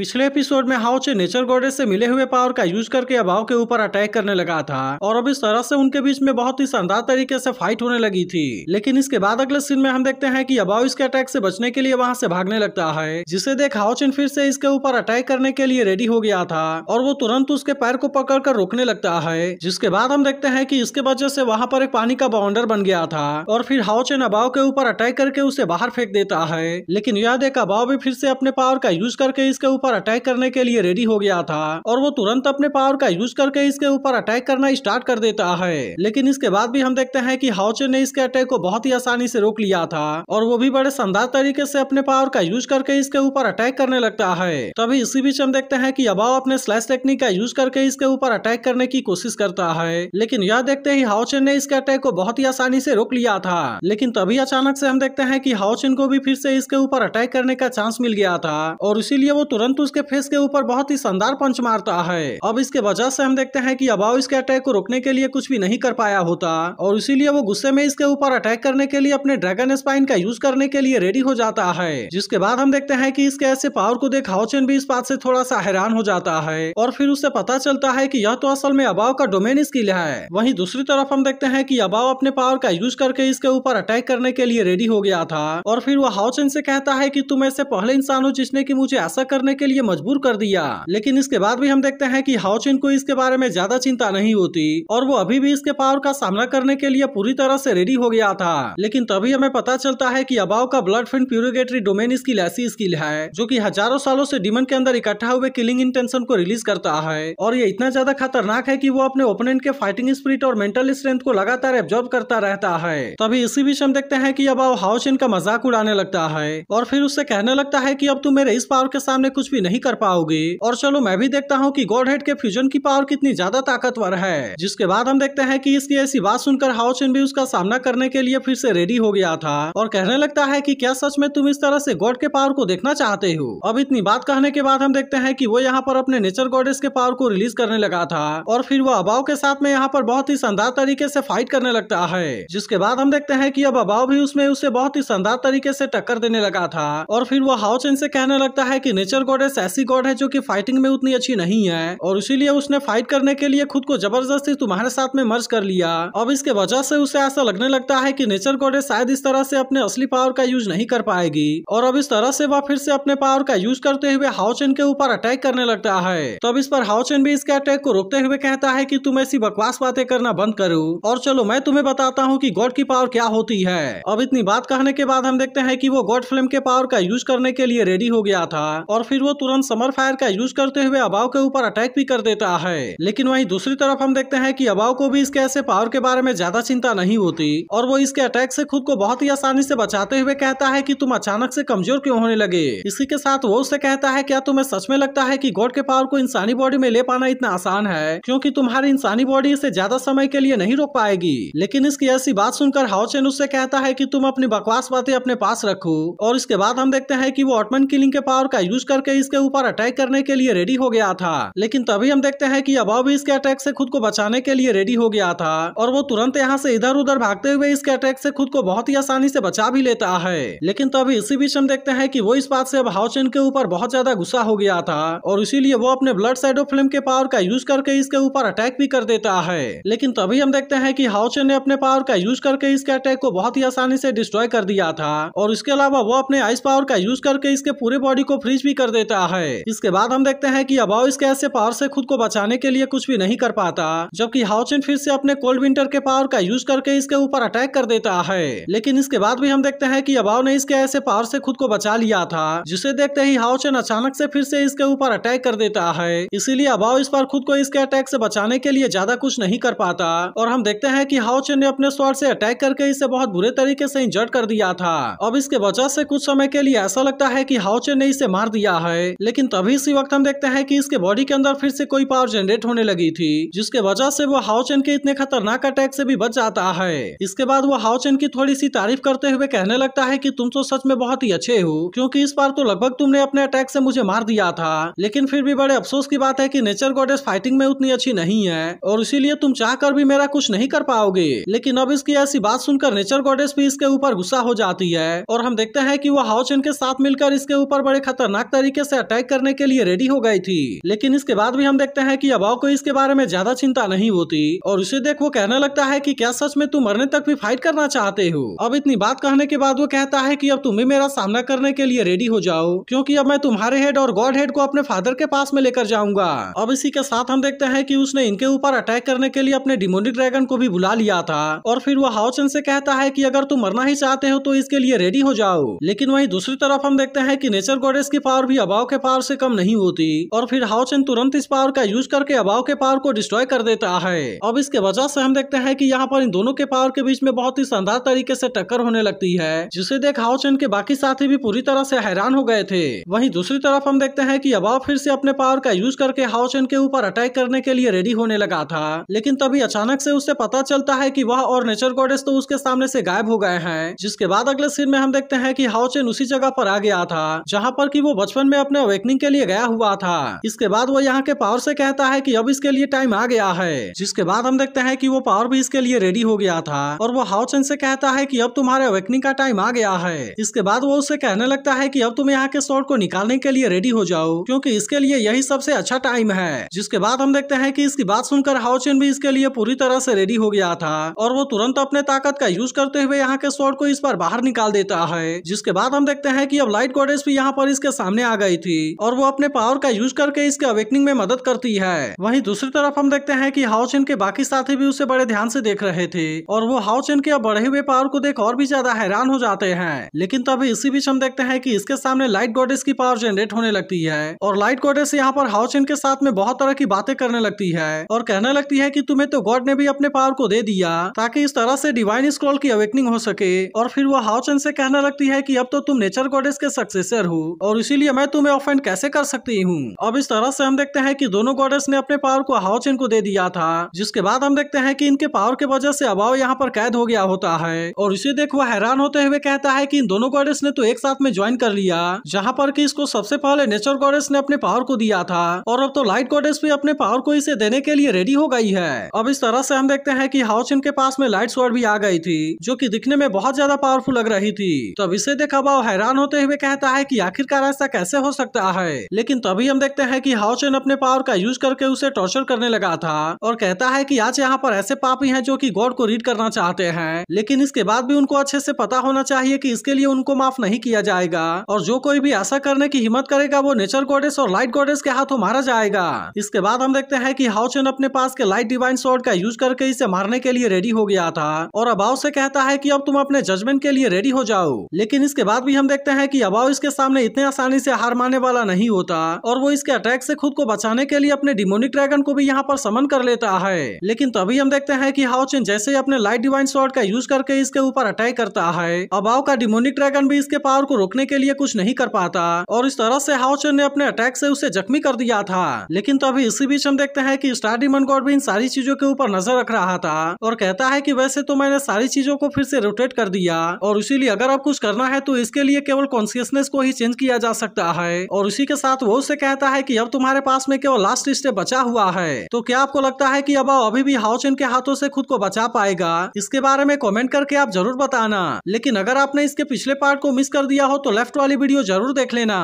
पिछले एपिसोड में हाउच नेचर गोडे से मिले हुए पावर का यूज करके अभाव के ऊपर अटैक करने लगा था और अब इस तरह से उनके बीच में बहुत ही शानदार तरीके से फाइट होने लगी थी लेकिन इसके बाद अगले सीन में हम देखते हैं कि अभाव इसके अटैक से बचने के लिए वहां से भागने लगता है जिसे देख हाउचिन फिर से इसके ऊपर अटैक करने के लिए रेडी हो गया था और वो तुरंत उसके पैर को पकड़ कर रोकने लगता है जिसके बाद हम देखते हैं की इसके वजह से वहाँ पर एक पानी का बाउंडर बन गया था और फिर हाउचिन अभाव के ऊपर अटैक करके उसे बाहर फेंक देता है लेकिन यह देख अभाव भी फिर से अपने पावर का यूज करके इसके ऊपर ऊपर अटैक करने के लिए रेडी हो गया था और वो तुरंत अपने पावर का यूज करके इसके ऊपर अटैक करना स्टार्ट कर देता है लेकिन इसके बाद भी हम देखते हैं कि हाउचे ने इसके अटैक को बहुत ही आसानी से रोक लिया था और वो भी बड़े शानदार तरीके से अपने पावर का यूज करके इसके ऊपर अटैक करने लगता है तभी इसी बीच हम देखते हैं की अबाव अपने स्लैश टेक्निक का यूज करके इसके ऊपर अटैक करने की कोशिश करता है लेकिन यह देखते ही हाउचेन ने इसके अटैक को बहुत ही आसानी से रोक लिया था लेकिन तभी अचानक से हम देखते हैं कि हाउचेन को भी फिर से इसके ऊपर अटैक करने का चांस मिल गया था और इसीलिए वो तुरंत परंतु उसके फेस के ऊपर बहुत ही शानदार पंच मारता है अब इसके वजह से हम देखते हैं कि अबाव इसके अटैक को रोकने के लिए कुछ भी नहीं कर पाया होता और इसीलिए वो गुस्से में इसके ऊपर अटैक करने के लिए अपने ड्रैगन स्पाइन का यूज करने के लिए रेडी हो जाता है जिसके बाद हम देखते हैं की इसके ऐसे पावर को देख हाउचेन भी इस बात से थोड़ा सा हैरान हो जाता है और फिर उसे पता चलता है की यह तो असल में अबाव का डोमेन स्किल है वही दूसरी तरफ हम देखते हैं की अबाव अपने पावर का यूज करके इसके ऊपर अटैक करने के लिए रेडी हो गया था और फिर वो हाउचेन से कहता है की तुम ऐसे पहले इंसान हो जिसने की मुझे ऐसा करने के लिए मजबूर कर दिया लेकिन इसके बाद भी हम देखते हैं कि हाउचिन को इसके बारे में ज्यादा चिंता नहीं होती और वो अभी भी इसके पावर का सामना करने के लिए पूरी तरह से रेडी हो गया था लेकिन तभी हमें पता चलता है की अबाव का blood flame purgatory domain skill ऐसी स्किल है जो की हजारों सालों से डिमन के अंदर इकट्ठा हुए किलिंग इंटेंशन को रिलीज करता है और ये इतना ज्यादा खतरनाक है की वो अपने ओपोनेंट के फाइटिंग स्प्रिट और मेंटल स्ट्रेंथ को लगातार एब्जॉर्व करता रहता है तभी इसी बीच हम देखते हैं कि अबाव हाउचिन का मजाक उड़ाने लगता है और फिर उससे कहने लगता है कि अब तू मेरे इस पावर के सामने कुछ कुछ भी नहीं कर पाओगी और चलो मैं भी देखता हूँ की गोड हेड के फ्यूजन की पावर कितनी ज्यादा ताकतवर है जिसके बाद हम देखते हैं की इसकी ऐसी बात सुनकर हाउचिन भी उसका सामना करने के लिए फिर से रेडी हो गया था और कहने लगता है की क्या सच में तुम इस तरह से गॉड के पावर को देखना चाहते हो अब इतनी बात कहने के बाद हम देखते हैं कि वो यहाँ पर अपने नेचर गॉडेस के पावर को रिलीज करने लगा था और फिर वो अबाव के साथ में यहाँ पर बहुत ही शानदार तरीके से फाइट करने लगता है जिसके बाद हम देखते हैं कि अब अबाव भी उसमें उसे बहुत ही शानदार तरीके से टक्कर देने लगा था और फिर वो हाउचेन से कहने लगता है की नेचर गॉड गोडेस ऐसी गॉड है जो कि फाइटिंग में उतनी अच्छी नहीं है और इसीलिए उसने फाइट करने के लिए खुद को जबरदस्ती तुम्हारे साथ में मर्ज कर लिया अब इसके वजह से उसे ऐसा लगने लगता है कि नेचर गोडेस शायद इस तरह से अपने असली पावर का यूज नहीं कर पाएगी और अब इस तरह से वह फिर से अपने पावर का यूज करते हुए हाउचेन के ऊपर अटैक करने लगता है तब इस पर हाउचेन भी इसके अटैक को रोकते हुए कहता है की तुम ऐसी बकवास बातें करना बंद करो और चलो मैं तुम्हें बताता हूँ की गॉड की पावर क्या होती है अब इतनी बात कहने के बाद हम देखते हैं की वो गॉड फ्लेम के पावर का यूज करने के लिए रेडी हो गया था और फिर वो तुरंत समर फायर का यूज करते हुए अबाव के ऊपर अटैक भी कर देता है लेकिन वहीं दूसरी तरफ हम देखते हैं कि अबाव को भी इसके ऐसे पावर के बारे में ज्यादा चिंता नहीं होती और वो इसके अटैक से खुद को बहुत ही आसानी से बचाते हुए कहता है कि तुम अचानक से कमजोर क्यों होने लगे इसी के साथ वो उससे कहता है क्या तुम्हें सच में लगता है की गॉड के पावर को इंसानी बॉडी में ले पाना इतना आसान है क्यूँकी तुम्हारी इंसानी बॉडी इसे ज्यादा समय के लिए नहीं रोक पाएगी लेकिन इसकी ऐसी बात सुनकर हाउचेन उससे कहता है की तुम अपनी बकवास बातें अपने पास रखो और इसके बाद हम देखते हैं की वो ऑटमन किलिंग के पावर का यूज करके इसके ऊपर अटैक करने के लिए रेडी हो गया था लेकिन तभी हम देखते हैं कि अभाव भी इसके अटैक से खुद को बचाने के लिए रेडी हो गया था और वो तुरंत यहाँ से इधर उधर भागते हुए इसके अटैक से खुद को बहुत ही आसानी से बचा भी लेता है लेकिन तभी इसी बीच हम देखते हैं की वो इस बात से अब हाउचेन के ऊपर बहुत ज्यादा गुस्सा हो गया था और इसीलिए वो अपने ब्लड साइडो फ्लेम के पावर का यूज करके इसके ऊपर अटैक भी कर देता है लेकिन तभी हम देखते हैं कि हाउचेन ने अपने पावर का यूज करके इसके अटैक को बहुत ही आसानी से डिस्ट्रॉय कर दिया था और इसके अलावा वो अपने आइस पावर का यूज करके इसके पूरे बॉडी को फ्रीज भी कर देता देता है इसके बाद हम देखते हैं कि अबाव इस ऐसे पावर से खुद को बचाने के लिए कुछ भी नहीं कर पाता जबकि हाउचिन फिर से अपने कोल्ड विंटर के पावर का यूज करके इसके ऊपर अटैक कर देता है लेकिन इसके बाद भी हम देखते हैं की अबाव ने इसके ऐसे पावर से खुद को बचा लिया था जिसे देखते ही हाउचिन अचानक से फिर से इसके ऊपर अटैक कर देता है इसीलिए अबाव इस पर खुद को इसके अटैक से बचाने के लिए ज्यादा कुछ नहीं कर पाता और हम देखते हैं कि हाउचिन ने अपने स्वर से अटैक करके इसे बहुत बुरे तरीके से इंजर्ट कर दिया था अब इसके वजह से कुछ समय के लिए ऐसा लगता है कि हाउचिन ने इसे मार दिया है है लेकिन तभी इसी वक्त हम देखते हैं कि इसके बॉडी के अंदर फिर से कोई पावर जनरेट होने लगी थी जिसके वजह से वो हाउचेन के इतने खतरनाक अटैक से भी बच जाता है इसके बाद वो हाउचेन की थोड़ी सी तारीफ करते हुए कहने लगता है की तुम तो सच में बहुत ही अच्छे हो क्यूँकी इस बार तो लगभग तुमने अपने अटैक से मुझे मार दिया था लेकिन फिर भी बड़े अफसोस की बात है की नेचर गोडेस फाइटिंग में उतनी अच्छी नहीं है और इसीलिए तुम चाह भी मेरा कुछ नहीं कर पाओगे लेकिन अब इसकी ऐसी बात सुनकर नेचर गोडेस भी इसके ऊपर गुस्सा हो जाती है और हम देखते हैं कि वो हाउचेन के साथ मिलकर इसके ऊपर बड़े खतरनाक तरीके से अटैक करने के लिए रेडी हो गई थी लेकिन इसके बाद भी हम देखते हैं कि अबाव को इसके बारे में ज्यादा चिंता नहीं होती और उसे देख वो कहने लगता है कि क्या सच में तुम मरने तक भी फाइट करना चाहते हो अब इतनी बात कहने के बाद वो कहता है की अब तुम्हें मेरा सामना करने के लिए रेडी हो जाओ क्यूँकी अब मैं तुम्हारे हेड और गॉड हेड को अपने फादर के पास में लेकर जाऊंगा अब इसी के साथ हम देखते हैं की उसने इनके ऊपर अटैक करने के लिए अपने डिमोनिक ड्रैगन को भी बुला लिया था और फिर वो हाउचन से कहता है की अगर तुम मरना ही चाहते हो तो इसके लिए रेडी हो जाओ लेकिन वहीं दूसरी तरफ हम देखते हैं कि नेचर गॉडेस की पावर भी अब अभाव के पावर से कम नहीं होती और फिर हाउचेन तुरंत इस पावर का यूज करके अभाव के पावर को डिस्ट्रॉय कर देता है अब इसके वजह से हम देखते हैं कि यहाँ पर इन दोनों के पावर के बीच में बहुत ही शानदार तरीके से टक्कर होने लगती है जिसे देख हाउचेन के बाकी साथी भी पूरी तरह से हैरान हो गए थे वही दूसरी तरफ हम देखते हैं की अभाव फिर से अपने पावर का यूज करके हाउचेन के ऊपर अटैक करने के लिए रेडी होने लगा था लेकिन तभी अचानक से उसे पता चलता है की वह और नेचर गोडेस तो उसके सामने से गायब हो गए हैं जिसके बाद अगले सीन में हम देखते हैं की हाउचेन उसी जगह पर आ गया था जहाँ पर की वो बचपन में अपने अवेकनिंग के लिए गया हुआ था इसके बाद वो यहाँ के पावर से कहता है कि अब इसके लिए टाइम आ गया है जिसके बाद हम देखते हैं कि वो पावर भी इसके लिए रेडी हो गया था और वो हाउचन से कहता है कि अब तुम्हारे अवेकनिंग का टाइम आ गया है इसके बाद वो उसे कहने लगता है की अब तुम यहाँ के शॉर्ट को निकालने के लिए रेडी हो जाओ क्यूँकी इसके लिए यही सबसे अच्छा टाइम है जिसके बाद हम देखते हैं की इसकी बात सुनकर हाउचेन भी इसके लिए पूरी तरह से रेडी हो गया था और वो तुरंत अपने ताकत का यूज करते हुए यहाँ के शॉर्ट को इस बार बाहर निकाल देता है जिसके बाद हम देखते हैं कि अब लाइट गोडेस भी यहाँ पर इसके सामने आ गए गई थी और वो अपने पावर का यूज करके इसके अवेकनिंग में मदद करती है वहीं दूसरी तरफ हम देखते हैं कि हाउ चेन के बाकी साथी भी उसे बड़े ध्यान से देख रहे थे और वो हाउ चेन के बढ़े हुए पावर को देख और भी ज्यादा हैरान हो जाते हैं लेकिन तभी इसी बीच हम देखते हैं की इसके सामने लाइट गोडेस की पावर जनरेट होने लगती है और लाइट गोडेस यहाँ पर हाउ चेन के साथ में बहुत तरह की बातें करने लगती है और कहने लगती है की तुम्हे तो गॉड ने भी अपने पावर को दे दिया ताकि इस तरह से डिवाइन स्क्रॉल की अवेकनिंग हो सके और फिर वो हाउ चेन से कहने लगती है कि अब तो तुम नेचर गॉडेस के सक्सेसर हो और इसीलिए मैं तुम तो तुम्हें ऑफेंड कैसे कर सकती हूँ अब इस तरह से हम देखते हैं कि दोनों गॉडेस ने अपने पावर को हाउच इनको दे दिया था जिसके बाद हम देखते हैं कि इनके पावर के वजह से अभाव यहाँ पर कैद हो गया होता है और इसे देख वह हैरान होते हुए कहता है की इन दोनों गॉडेस ने तो एक साथ में ज्वाइन कर लिया जहाँ पर की इसको सबसे पहले नेचर गॉडेस ने अपने पावर को दिया था और अब तो लाइट गॉडेस भी अपने पावर को इसे देने के लिए रेडी हो गई है अब इस तरह से हम देखते हैं कि हाउच इनके पास में लाइट स्वर्ड भी आ गई थी जो की दिखने में बहुत ज्यादा पावरफुल लग रही थी तब इसे देखा अभाव हैरान होते हुए कहता है कि आखिरकार ऐसा कैसे हो सकता है लेकिन तभी हम देखते हैं कि हाओचेन अपने पावर का यूज करके उसे टॉर्चर करने लगा था और कहता है कि आज यहाँ पर ऐसे पापी हैं जो कि गॉड को रीड करना चाहते हैं लेकिन इसके बाद भी उनको अच्छे से पता होना चाहिए कि इसके लिए उनको माफ नहीं किया जाएगा और जो कोई भी ऐसा करने की हिम्मत करेगा वो नेचर गोडेस और लाइट गोडेस के हाथों मारा जाएगा इसके बाद हम देखते हैं की हाउचेन अपने पास के लाइट डिवाइन शॉर्ट का यूज करके इसे मारने के लिए रेडी हो गया था और अबाव से कहता है की अब तुम अपने जजमेंट के लिए रेडी हो जाओ लेकिन इसके बाद भी हम देखते हैं की अबाव इसके सामने इतने आसानी से हार थमाने वाला नहीं होता और वो इसके अटैक से खुद को बचाने के लिए अपने डिमोनिक ड्रैगन को भी यहाँ पर समन कर लेता है लेकिन तभी हम देखते हैं कि हाउचिन जैसे ही अपने लाइट डिवाइन शॉर्ट का यूज करके इसके ऊपर अटैक करता है अबाव का डिमोनिक ड्रैगन भी इसके पावर को रोकने के लिए कुछ नहीं कर पाता और इस तरह से हाउचिन ने अपने अटैक से उसे जख्मी कर दिया था लेकिन तभी इसी बीच हम देखते हैं कि स्टार डिमन गॉड भी इन सारी चीजों के ऊपर नजर रख रहा था और कहता है कि वैसे तो मैंने सारी चीजों को फिर से रोटेट कर दिया और इसीलिए अगर अब कुछ करना है तो इसके लिए केवल कॉन्सियसनेस को ही चेंज किया जा सकता है है और उसी के साथ वो उसे कहता है कि अब तुम्हारे पास में केवल लास्ट स्टेप बचा हुआ है तो क्या आपको लगता है कि अब अभी भी हाउचेन के हाथों से खुद को बचा पाएगा इसके बारे में कमेंट करके आप जरूर बताना लेकिन अगर आपने इसके पिछले पार्ट को मिस कर दिया हो तो लेफ्ट वाली वीडियो जरूर देख लेना